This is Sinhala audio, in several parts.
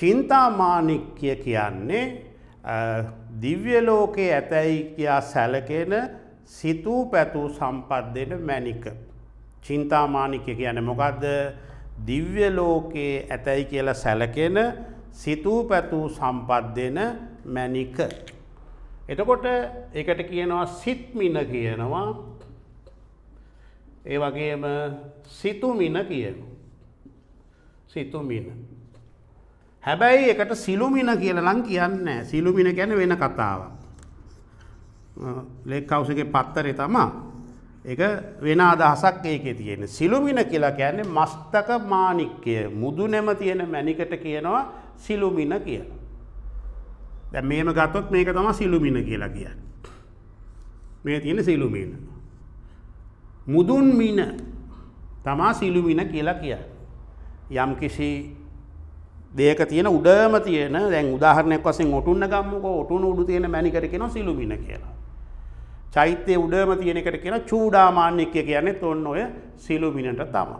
චින්තාමානික්්‍ය කියන්නේ දිව්‍යලෝකයේ ඇතැයි කියා සැලකෙන සිතූ පැතුූ සම්පත් දෙන මැනික. චින්තාමානික්‍ය කියන මොකක්ද දිව්‍යලෝකයේ ඇතැයි කියලා සැලකෙන සිතූ පැතුූ සම්පත් දෙන මැනික. එතකොට එකට කියනවා සිත්මින කියනවා ඒ වගේම සිතුමින කියනු. සිතුමින. හැබැයි එකට සිලුමින කියලා නම් කියන්නේ සිලුමින කියන්නේ වෙන කතාවක්. ලේක් හවුස් එකේ පත්තරේ තමයි. ඒක වෙන අදහසක් ඒකේ තියෙන. සිලුමින කියලා කියන්නේ මස්තක මාණික්කය. මුදුනේම තියෙන මණිකට කියනවා සිලුමින කියලා. දැන් මේම ගත්තොත් මේක තමයි සිලුමින කියලා කියන්නේ. මේ තියෙන සිලුමින. මුදුන් මින තමා සිලුමින කියලා කියන්නේ. යම්කිසි දෙයක තියෙන උඩම තියෙන දැන් උදාහරණයක් වසෙන් ඔටුන්න ගම්මකෝ ඔටුන උඩු තියෙන මැනිකට කෙන සිලුමින කියලා. චෛත්‍යය උඩම තියෙනකට කියෙන චූඩාමාන්‍යක්‍ය කියන්නේ තොන්න ඔය සිලුමිනට තම.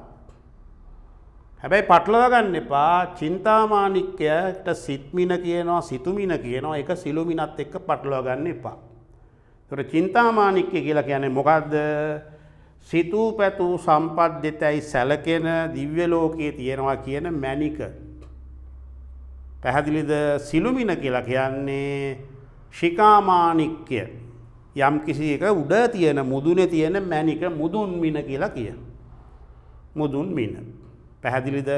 හැබැයි පටලවගන්න එපා චින්තාමානික්‍යයට සිත්මින කියනවා සිතුමින කියනවා එක සිලුමිනත් එක්ක පටලවගන්න එපා. තොර චින්තාමානික්‍ය කියලා කියන්නේ මොකක්ද සිතූ පැතුූ සම්පත් දෙතැයි සැලකෙන දිව්‍යලෝකයේ තියෙනවා කියන මැනික පැහැදිලිද සිළුමින කියලා කියන්නේ ශිකාමානික්්‍ය යම් කිසි එක උඩ තියෙන මුදුන තියෙන මැනික මුදුන්මින කියලා කිය. මුදුන්මින. පැහැදිලිද